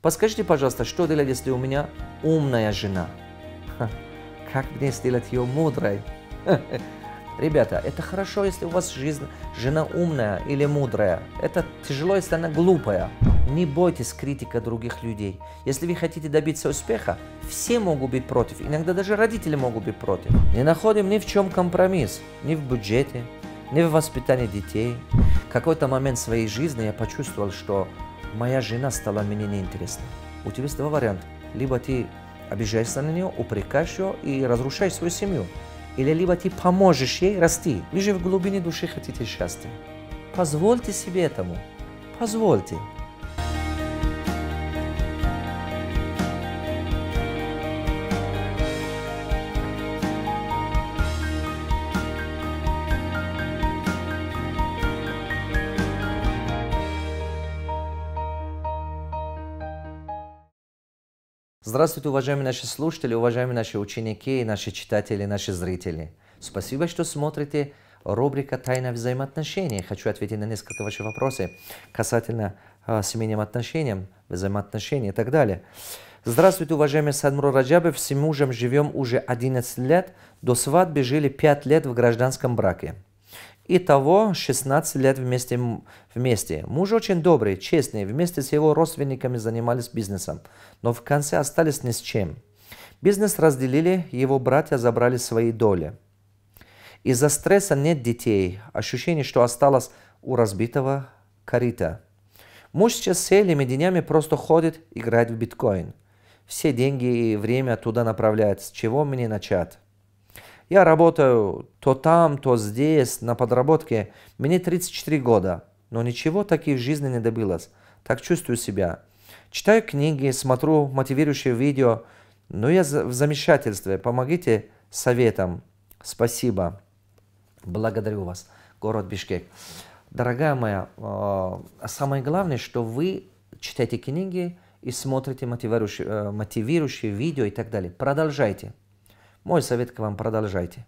Подскажите, пожалуйста, что делать, если у меня умная жена? как мне сделать ее мудрой? Ребята, это хорошо, если у вас жизнь, жена умная или мудрая. Это тяжело, если она глупая. Не бойтесь критика других людей. Если вы хотите добиться успеха, все могут быть против. Иногда даже родители могут быть против. Не находим ни в чем компромисс. Ни в бюджете, ни в воспитании детей. В какой-то момент своей жизни я почувствовал, что моя жена стала мне неинтересна. У тебя есть два варианта. Либо ты обижаешься на нее, упрекаешь ее и разрушаешь свою семью. Или либо ты поможешь ей расти. Вы же в глубине души хотите счастья. Позвольте себе этому. Позвольте. Здравствуйте, уважаемые наши слушатели, уважаемые наши ученики, наши читатели, наши зрители. Спасибо, что смотрите рубрика «Тайна взаимоотношений». Хочу ответить на несколько ваших вопросов касательно э, а, семейным отношениям, взаимоотношений и так далее. Здравствуйте, уважаемый Садмур Раджабов. С мужем живем уже 11 лет. До свадьбы жили 5 лет в гражданском браке. Итого 16 лет вместе. вместе. Муж очень добрый, честный, вместе с его родственниками занимались бизнесом, но в конце остались ни с чем. Бизнес разделили, его братья забрали свои доли. Из-за стресса нет детей, ощущение, что осталось у разбитого корита. Муж сейчас целыми днями просто ходит, играть в биткоин. Все деньги и время туда направляет, с чего мне начать. Я работаю то там, то здесь, на подработке. Мне 34 года, но ничего таких в жизни не добилось. Так чувствую себя. Читаю книги, смотрю мотивирующие видео, но я в замешательстве. Помогите советом. Спасибо. Благодарю вас, город Бишкек. Дорогая моя, а, самое главное, что вы читаете книги и смотрите мотивирующие, э, мотивирующие видео и так далее. Продолжайте. Мой совет к вам – продолжайте.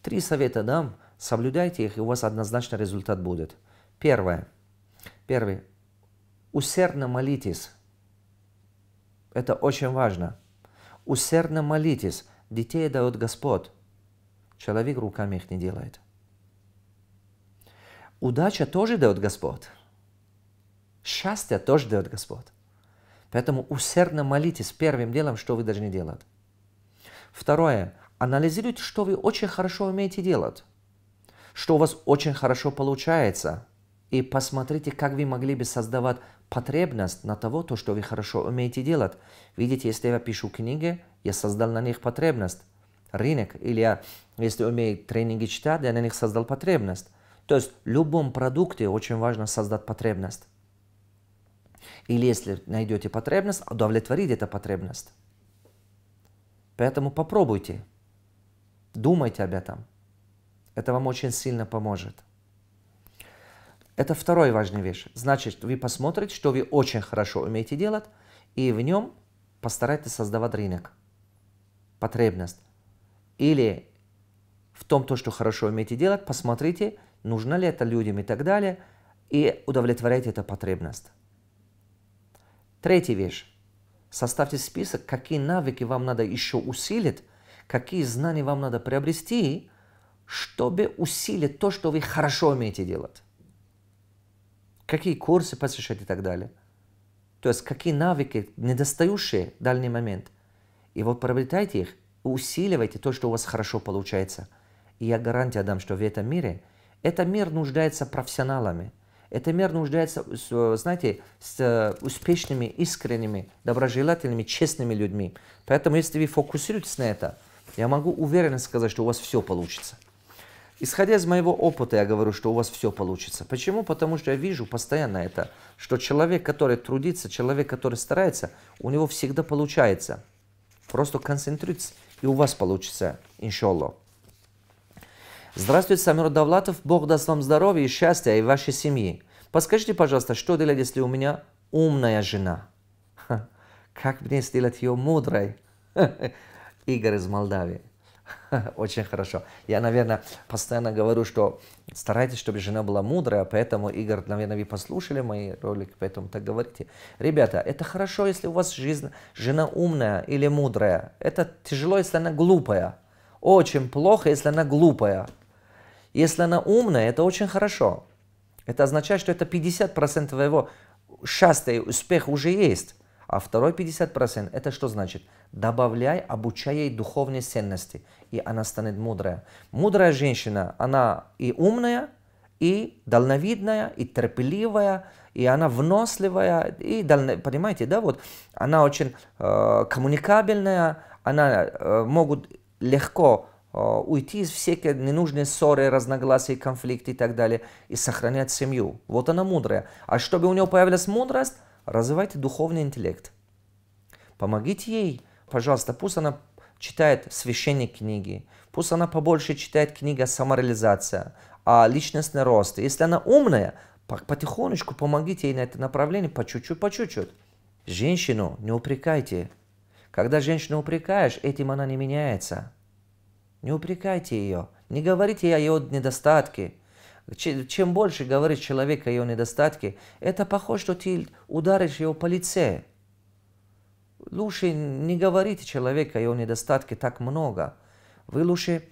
Три совета дам, соблюдайте их, и у вас однозначно результат будет. Первое. Первый. Усердно молитесь. Это очень важно. Усердно молитесь. Детей дает Господь. Человек руками их не делает. Удача тоже дает Господь. Счастье тоже дает Господь. Поэтому усердно молитесь первым делом, что вы должны делать. Второе. Анализируйте, что вы очень хорошо умеете делать, что у вас очень хорошо получается, и посмотрите, как вы могли бы создавать потребность на того, то, что вы хорошо умеете делать. Видите, если я пишу книги, я создал на них потребность. Рынок, или я, если умею тренинги читать, я на них создал потребность. То есть в любом продукте очень важно создать потребность. Или если найдете потребность, удовлетворить эту потребность. Поэтому попробуйте. Думайте об этом. Это вам очень сильно поможет. Это второй важная вещь. Значит, вы посмотрите, что вы очень хорошо умеете делать, и в нем постарайтесь создавать рынок, потребность. Или в том, то, что хорошо умеете делать, посмотрите, нужно ли это людям и так далее, и удовлетворяйте эту потребность. Третья вещь. Составьте список, какие навыки вам надо еще усилить, какие знания вам надо приобрести, чтобы усилить то, что вы хорошо умеете делать. Какие курсы посвящать и так далее. То есть какие навыки недостающие в данный момент. И вот приобретайте их, усиливайте то, что у вас хорошо получается. И я гарантия дам, что в этом мире, этот мир нуждается профессионалами, этот мир нуждается, знаете, с э, успешными, искренними, доброжелательными, честными людьми. Поэтому, если вы фокусируетесь на это, я могу уверенно сказать, что у вас все получится. Исходя из моего опыта, я говорю, что у вас все получится. Почему? Потому что я вижу постоянно это, что человек, который трудится, человек, который старается, у него всегда получается. Просто концентрируйтесь, и у вас получится, иншаллах. Здравствуйте, Самир Давлатов. Бог даст вам здоровья и счастья и вашей семьи. Подскажите, пожалуйста, что делать, если у меня умная жена? как мне сделать ее мудрой? Игорь из Молдавии. Очень хорошо. Я, наверное, постоянно говорю, что старайтесь, чтобы жена была мудрая, поэтому, Игорь, наверное, вы послушали мои ролики, поэтому так говорите. Ребята, это хорошо, если у вас жизнь, жена умная или мудрая. Это тяжело, если она глупая. Очень плохо, если она глупая. Если она умная, это очень хорошо. Это означает, что это 50% его счастья и успеха уже есть. А второй 50% это что значит? Добавляй, обучай ей духовные ценности, и она станет мудрая. Мудрая женщина, она и умная, и дальновидная, и терпеливая, и она вносливая, и дально... понимаете, да, вот она очень э, коммуникабельная, она э, могут легко э, уйти из всяких ненужных ссоры, разногласий, конфликтов и так далее, и сохранять семью. Вот она мудрая. А чтобы у нее появилась мудрость, развивайте духовный интеллект. Помогите ей, пожалуйста, пусть она читает священные книги, пусть она побольше читает книга самореализация, а личностный рост. Если она умная, потихонечку помогите ей на это направление, по чуть-чуть, по чуть-чуть. Женщину не упрекайте. Когда женщину упрекаешь, этим она не меняется. Не упрекайте ее, не говорите ей о ее недостатке – чем больше говорит человек о его недостатке, это похоже, что ты ударишь его по лице. Лучше не говорите человеку о его недостатке так много. Вы лучше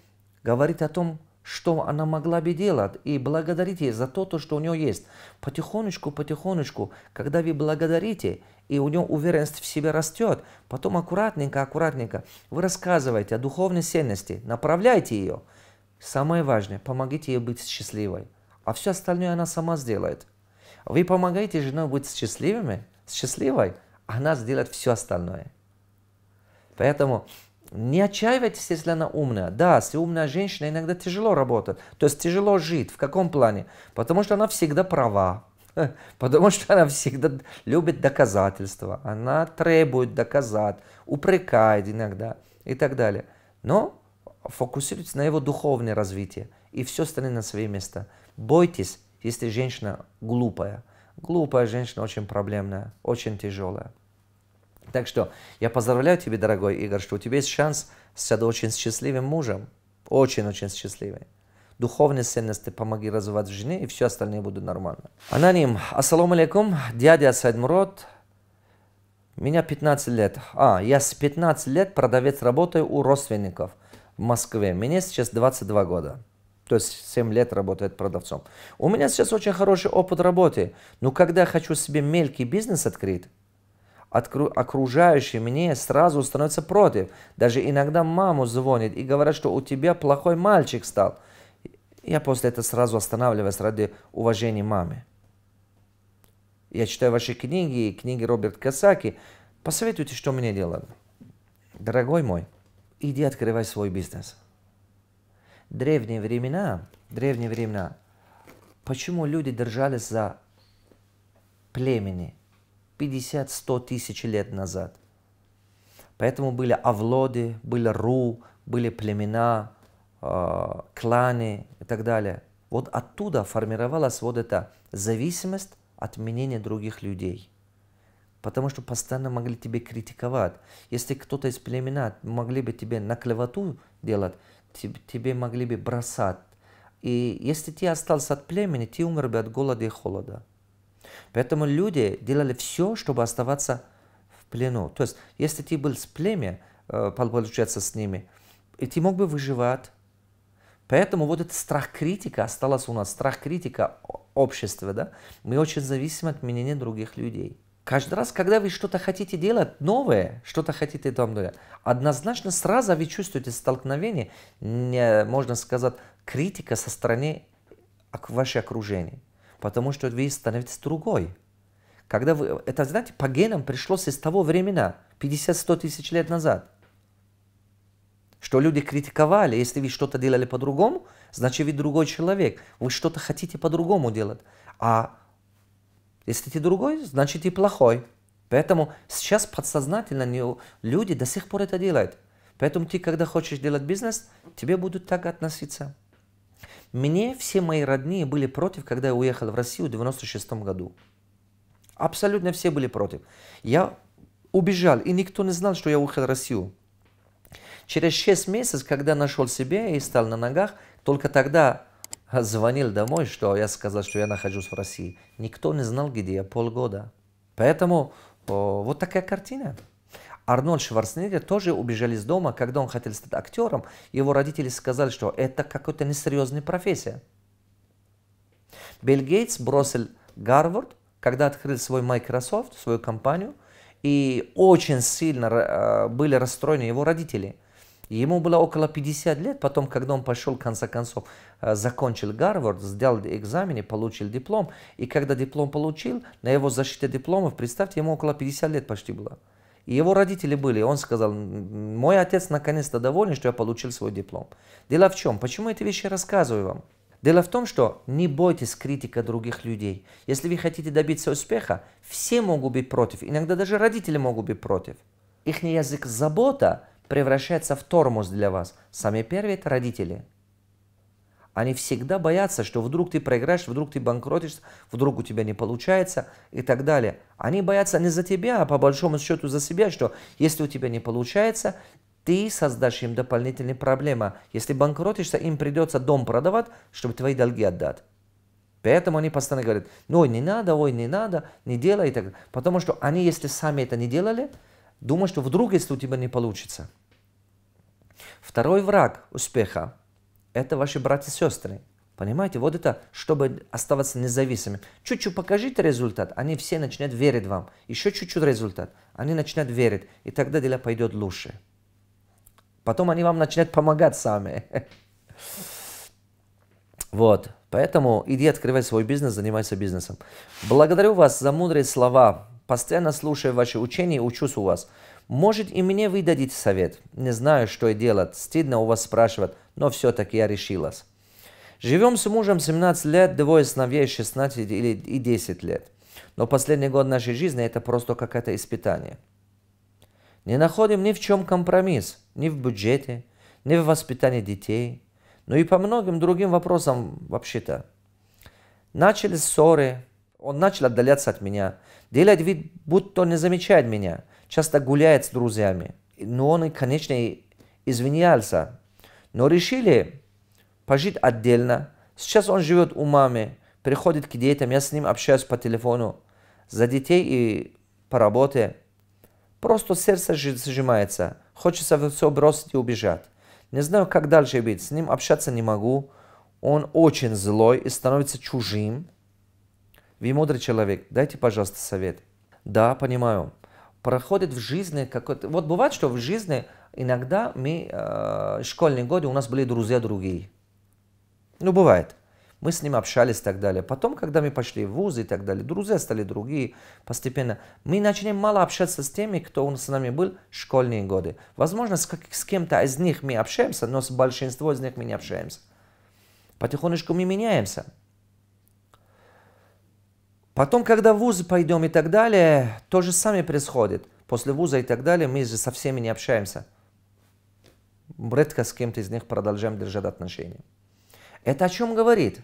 говорите о том, что она могла бы делать, и благодарите за то, то, что у нее есть. Потихонечку, потихонечку, когда вы благодарите, и у нее уверенность в себе растет, потом аккуратненько, аккуратненько вы рассказываете о духовной ценности, направляйте ее – Самое важное, помогите ей быть счастливой, а все остальное она сама сделает. Вы помогаете женой быть счастливыми, счастливой, а она сделает все остальное. Поэтому не отчаивайтесь, если она умная. Да, если умная женщина, иногда тяжело работать. То есть тяжело жить. В каком плане? Потому что она всегда права. Потому что она всегда любит доказательства. Она требует доказать, упрекает иногда и так далее. Но фокусируйтесь на его духовное развитие, и все остальное на свои места. Бойтесь, если женщина глупая. Глупая женщина очень проблемная, очень тяжелая. Так что я поздравляю тебя, дорогой Игорь, что у тебя есть шанс стать очень счастливым мужем. Очень-очень счастливым. Духовные ценности помоги развивать в жене, и все остальное будет нормально. Аноним, ассаламу алейкум, дядя Сайдмурод. Меня 15 лет. А, я с 15 лет продавец работаю у родственников. Москве. Мне сейчас 22 года. То есть 7 лет работает продавцом. У меня сейчас очень хороший опыт работы. Но когда я хочу себе мелкий бизнес открыть, окружающие мне сразу становятся против. Даже иногда маму звонит и говорят, что у тебя плохой мальчик стал. Я после этого сразу останавливаюсь ради уважения маме. Я читаю ваши книги и книги Роберт Касаки. Посоветуйте, что мне делать. Дорогой мой, иди открывай свой бизнес. Древние времена, древние времена, почему люди держались за племени 50-100 тысяч лет назад? Поэтому были авлоды, были ру, были племена, э, кланы и так далее. Вот оттуда формировалась вот эта зависимость от мнения других людей потому что постоянно могли тебе критиковать. Если кто-то из племена могли бы тебе на клевоту делать, тебе могли бы бросать. И если ты остался от племени, ты умер бы от голода и холода. Поэтому люди делали все, чтобы оставаться в плену. То есть, если ты был с племя, э, получается, с ними, и ты мог бы выживать. Поэтому вот этот страх критика остался у нас, страх критика общества, да? Мы очень зависим от мнения других людей. Каждый раз, когда вы что-то хотите делать новое, что-то хотите там делать, однозначно сразу вы чувствуете столкновение, не, можно сказать, критика со стороны вашей окружения, потому что вы становитесь другой. Когда вы, это, знаете, по генам пришлось из того времена, 50-100 тысяч лет назад, что люди критиковали, если вы что-то делали по-другому, значит, вы другой человек, вы что-то хотите по-другому делать. А если ты другой, значит ты плохой. Поэтому сейчас подсознательно не, люди до сих пор это делают. Поэтому ты, когда хочешь делать бизнес, тебе будут так относиться. Мне все мои родные были против, когда я уехал в Россию в 1996 году. Абсолютно все были против. Я убежал, и никто не знал, что я уехал в Россию. Через 6 месяцев, когда нашел себя и стал на ногах, только тогда звонил домой, что я сказал, что я нахожусь в России. Никто не знал, где я полгода. Поэтому о, вот такая картина. Арнольд Шварценеггер тоже убежал из дома, когда он хотел стать актером. Его родители сказали, что это какая-то несерьезная профессия. Билл Гейтс бросил Гарвард, когда открыл свой Microsoft, свою компанию, и очень сильно э, были расстроены его родители ему было около 50 лет, потом, когда он пошел, в конце концов, э, закончил Гарвард, сдал экзамены, получил диплом, и когда диплом получил, на его защите дипломов, представьте, ему около 50 лет почти было. И его родители были, он сказал, мой отец наконец-то доволен, что я получил свой диплом. Дело в чем? Почему эти вещи рассказываю вам? Дело в том, что не бойтесь критика других людей. Если вы хотите добиться успеха, все могут быть против, иногда даже родители могут быть против. Их язык забота – превращается в тормоз для вас. Сами первые – это родители. Они всегда боятся, что вдруг ты проиграешь, вдруг ты банкротишься, вдруг у тебя не получается и так далее. Они боятся не за тебя, а по большому счету за себя, что если у тебя не получается, ты создашь им дополнительные проблемы. Если банкротишься, им придется дом продавать, чтобы твои долги отдать. Поэтому они постоянно говорят, ну ой, не надо, ой, не надо, не делай так Потому что они, если сами это не делали, думают, что вдруг, если у тебя не получится – Второй враг успеха – это ваши братья и сестры. Понимаете, вот это, чтобы оставаться независимым. Чуть-чуть покажите результат, они все начинают верить вам. Еще чуть-чуть результат, они начинают верить, и тогда дело пойдет лучше. Потом они вам начинают помогать сами. Вот. Поэтому иди открывай свой бизнес, занимайся бизнесом. Благодарю вас за мудрые слова. Постоянно слушаю ваши учения и учусь у вас. Может и мне вы дадите совет. Не знаю, что делать. Стыдно у вас спрашивать, но все-таки я решилась. Живем с мужем 17 лет, двое сыновей 16 или, и 10 лет. Но последний год нашей жизни это просто какое-то испытание. Не находим ни в чем компромисс, ни в бюджете, ни в воспитании детей, но ну и по многим другим вопросам вообще-то. Начали ссоры, он начал отдаляться от меня, делать вид, будто не замечает меня, часто гуляет с друзьями. Но он, конечно, извинялся. Но решили пожить отдельно. Сейчас он живет у мамы, приходит к детям, я с ним общаюсь по телефону. За детей и по работе. Просто сердце сжимается. Хочется все бросить и убежать. Не знаю, как дальше быть. С ним общаться не могу. Он очень злой и становится чужим. Вы мудрый человек, дайте, пожалуйста, совет. Да, понимаю проходит в жизни какой-то... Вот бывает, что в жизни иногда мы, э, школьные годы, у нас были друзья другие. Ну, бывает. Мы с ним общались и так далее. Потом, когда мы пошли в вузы и так далее, друзья стали другие постепенно. Мы начали мало общаться с теми, кто он с нами был в школьные годы. Возможно, с, с кем-то из них мы общаемся, но с большинством из них мы не общаемся. Потихонечку мы меняемся. Потом, когда в вузы пойдем и так далее, то же самое происходит. После вуза и так далее мы же со всеми не общаемся. Редко с кем-то из них продолжаем держать отношения. Это о чем говорит?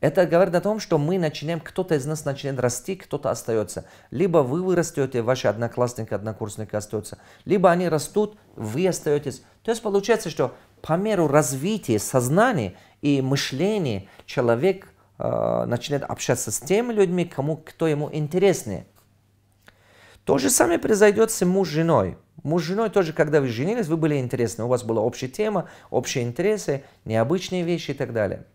Это говорит о том, что мы начинаем, кто-то из нас начинает расти, кто-то остается. Либо вы вырастете, ваши одноклассники, однокурсники остаются. Либо они растут, вы остаетесь. То есть получается, что по меру развития сознания и мышления человек – Э, начинает общаться с теми людьми, кому, кто ему интереснее. То же самое произойдет с муж с женой. Муж с женой тоже, когда вы женились, вы были интересны, у вас была общая тема, общие интересы, необычные вещи и так далее.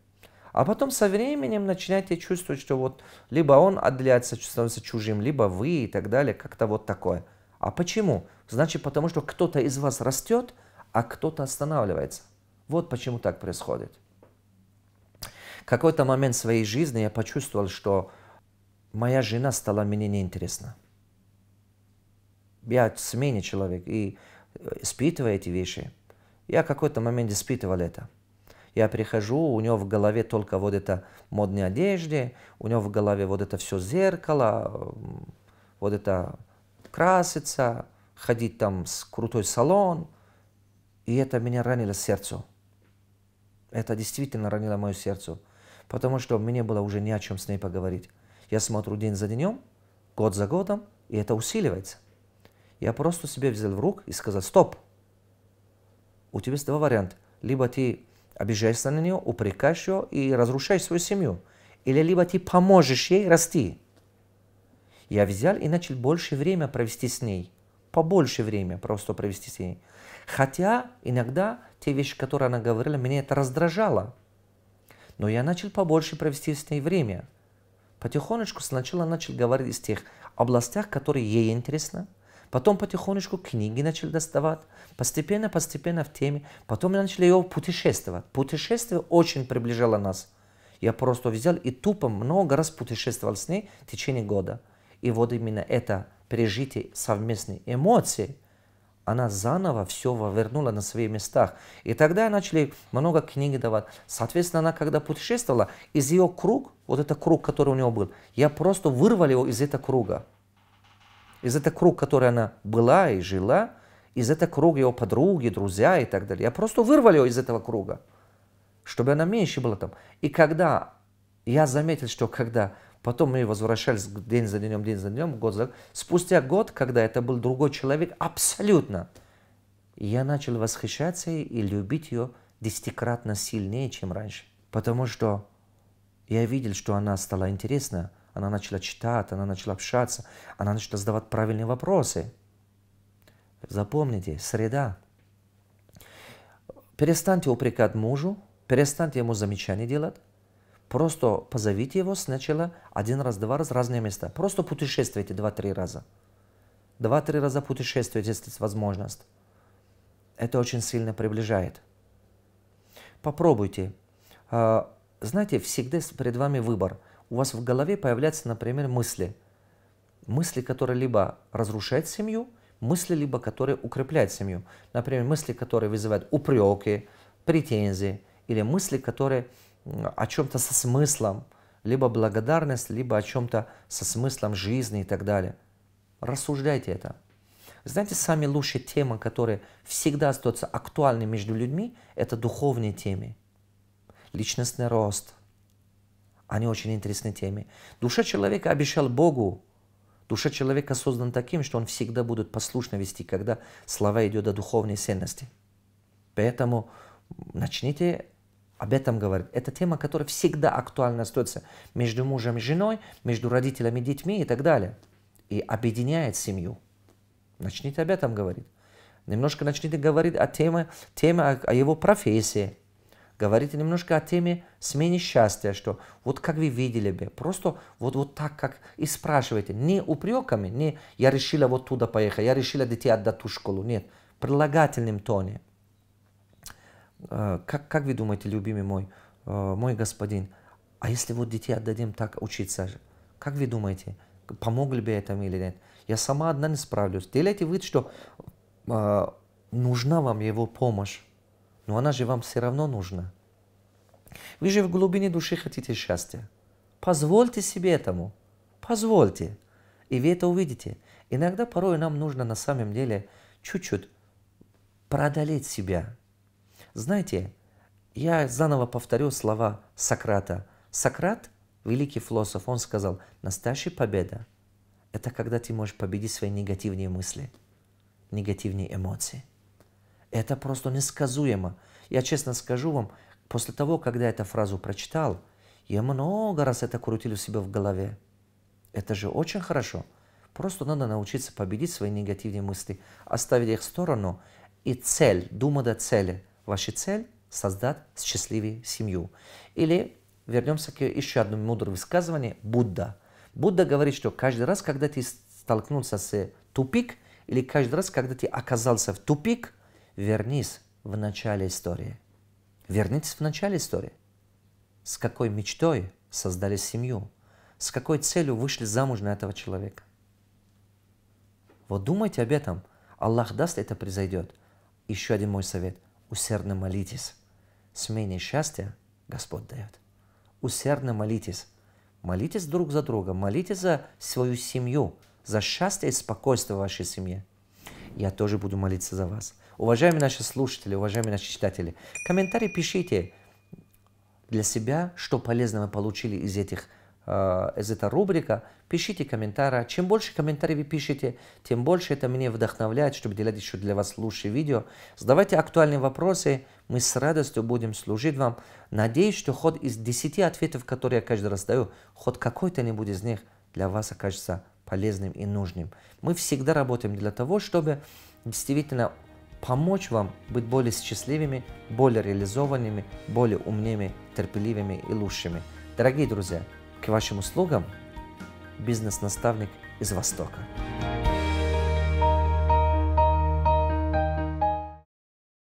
А потом со временем начинаете чувствовать, что вот либо он отдаляется, становится чужим, либо вы и так далее, как-то вот такое. А почему? Значит, потому что кто-то из вас растет, а кто-то останавливается. Вот почему так происходит какой-то момент своей жизни я почувствовал, что моя жена стала мне неинтересна. Я в смене человек и э, испытывая эти вещи, я какой-то момент испытывал это. Я прихожу, у него в голове только вот это модные одежды, у него в голове вот это все зеркало, вот это краситься, ходить там с крутой салон. И это меня ранило сердцу. Это действительно ранило мое сердце потому что мне было уже не о чем с ней поговорить. Я смотрю день за днем, год за годом, и это усиливается. Я просто себе взял в рук и сказал, стоп, у тебя есть два варианта. Либо ты обижаешься на нее, упрекаешь ее и разрушаешь свою семью. Или либо ты поможешь ей расти. Я взял и начал больше время провести с ней. Побольше время просто провести с ней. Хотя иногда те вещи, которые она говорила, меня это раздражало. Но я начал побольше провести с ней время. Потихонечку сначала начал говорить из тех областях, которые ей интересны. Потом потихонечку книги начал доставать. Постепенно, постепенно в теме. Потом я начал ее путешествовать. Путешествие очень приближало нас. Я просто взял и тупо много раз путешествовал с ней в течение года. И вот именно это пережитие совместной эмоции – она заново все вернула на свои местах. И тогда начали много книг давать. Соответственно, она когда путешествовала, из ее круг, вот этот круг, который у нее был, я просто вырвал его из этого круга. Из этого круга, который она была и жила, из этого круга его подруги, друзья и так далее. Я просто вырвал ее из этого круга, чтобы она меньше была там. И когда я заметил, что когда потом мы возвращались день за днем, день за днем, год за спустя год, когда это был другой человек, абсолютно, я начал восхищаться и любить ее десятикратно сильнее, чем раньше. Потому что я видел, что она стала интересна, она начала читать, она начала общаться, она начала задавать правильные вопросы. Запомните, среда. Перестаньте упрекать мужу, перестаньте ему замечания делать, Просто позовите его сначала один раз, два раза, разные места. Просто путешествуйте два-три раза. Два-три раза путешествуйте, если есть возможность. Это очень сильно приближает. Попробуйте. А, знаете, всегда перед вами выбор. У вас в голове появляются, например, мысли. Мысли, которые либо разрушают семью, мысли, либо которые укрепляют семью. Например, мысли, которые вызывают упреки, претензии, или мысли, которые о чем-то со смыслом, либо благодарность, либо о чем-то со смыслом жизни и так далее. Рассуждайте это. Знаете, сами лучшие темы, которые всегда остаются актуальными между людьми, это духовные темы. Личностный рост. Они очень интересны темы. Душа человека обещал Богу. Душа человека создан таким, что он всегда будет послушно вести, когда слова идет о духовной ценности. Поэтому начните об этом говорит. Это тема, которая всегда актуальна остается между мужем и женой, между родителями и детьми и так далее. И объединяет семью. Начните об этом говорить. Немножко начните говорить о теме, теме о, о его профессии. Говорите немножко о теме смене счастья, что вот как вы видели бы, просто вот, вот так как и спрашивайте, не упреками, не я решила вот туда поехать, я решила детей отдать ту школу, нет, прилагательным тоне – Э, как, как вы думаете, любимый мой, э, мой господин, а если вот детей отдадим так учиться, как вы думаете, помогли бы это или нет? Я сама одна не справлюсь. Делайте вид, что э, нужна вам его помощь, но она же вам все равно нужна. Вы же в глубине души хотите счастья. Позвольте себе этому. Позвольте. И вы это увидите. Иногда порой нам нужно на самом деле чуть-чуть продолеть себя – знаете, я заново повторю слова Сократа. Сократ, великий философ, он сказал, настоящая победа – это когда ты можешь победить свои негативные мысли, негативные эмоции. Это просто несказуемо. Я честно скажу вам, после того, когда я эту фразу прочитал, я много раз это крутил у себя в голове. Это же очень хорошо. Просто надо научиться победить свои негативные мысли, оставить их в сторону и цель, дума до цели – Ваша цель – создать счастливую семью. Или вернемся к еще одному мудрому высказыванию Будда. Будда говорит, что каждый раз, когда ты столкнулся с тупик, или каждый раз, когда ты оказался в тупик, вернись в начале истории. Вернитесь в начале истории. С какой мечтой создали семью? С какой целью вышли замуж на этого человека? Вот думайте об этом. Аллах даст, это произойдет. Еще один мой совет – усердно молитесь. Смене счастья Господь дает. Усердно молитесь. Молитесь друг за друга, молитесь за свою семью, за счастье и спокойствие в вашей семье. Я тоже буду молиться за вас. Уважаемые наши слушатели, уважаемые наши читатели, комментарии пишите для себя, что полезного вы получили из этих Э, из этой рубрики, пишите комментарии. А чем больше комментариев вы пишете, тем больше это меня вдохновляет, чтобы делать еще для вас лучшие видео. Задавайте актуальные вопросы, мы с радостью будем служить вам. Надеюсь, что ход из 10 ответов, которые я каждый раз даю, ход какой-то не будет из них для вас окажется полезным и нужным. Мы всегда работаем для того, чтобы действительно помочь вам быть более счастливыми, более реализованными, более умными, терпеливыми и лучшими. Дорогие друзья, к вашим услугам бизнес-наставник из Востока.